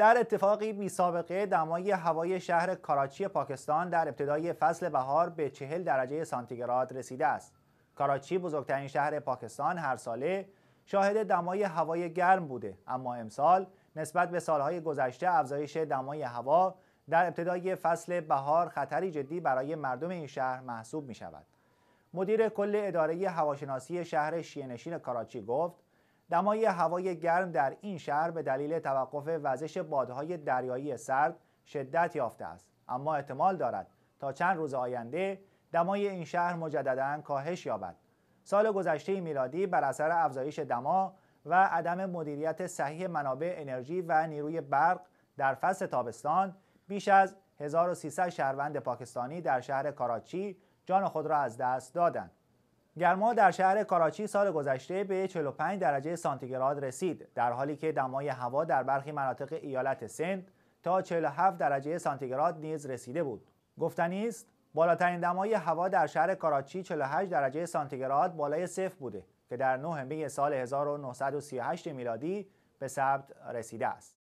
در اتفاقی بی سابقه دمای هوای شهر کاراچی پاکستان در ابتدای فصل بهار به 40 درجه سانتیگراد رسیده است. کاراچی بزرگترین شهر پاکستان هر ساله شاهد دمای هوای گرم بوده اما امسال نسبت به سالهای گذشته افزایش دمای هوا در ابتدای فصل بهار خطری جدی برای مردم این شهر محسوب می شود. مدیر کل اداره هواشناسی شهر شینشین کراچی گفت دمای هوای گرم در این شهر به دلیل توقف وزش بادهای دریایی سرد شدت یافته است اما احتمال دارد تا چند روز آینده دمای این شهر مجددا کاهش یابد سال گذشته میلادی بر اثر افزایش دما و عدم مدیریت صحیح منابع انرژی و نیروی برق در فصل تابستان بیش از 1300 شهروند پاکستانی در شهر کاراچی جان خود را از دست دادند گرما در شهر کاراچی سال گذشته به 45 درجه سانتیگراد رسید در حالی که دمای هوا در برخی مناطق ایالت سند تا 47 درجه سانتیگراد نیز رسیده بود گفتنی است بالاترین دمای هوا در شهر کاراچی 48 درجه سانتیگراد بالای صفر بوده که در 9 می سال 1938 میلادی به ثبت رسیده است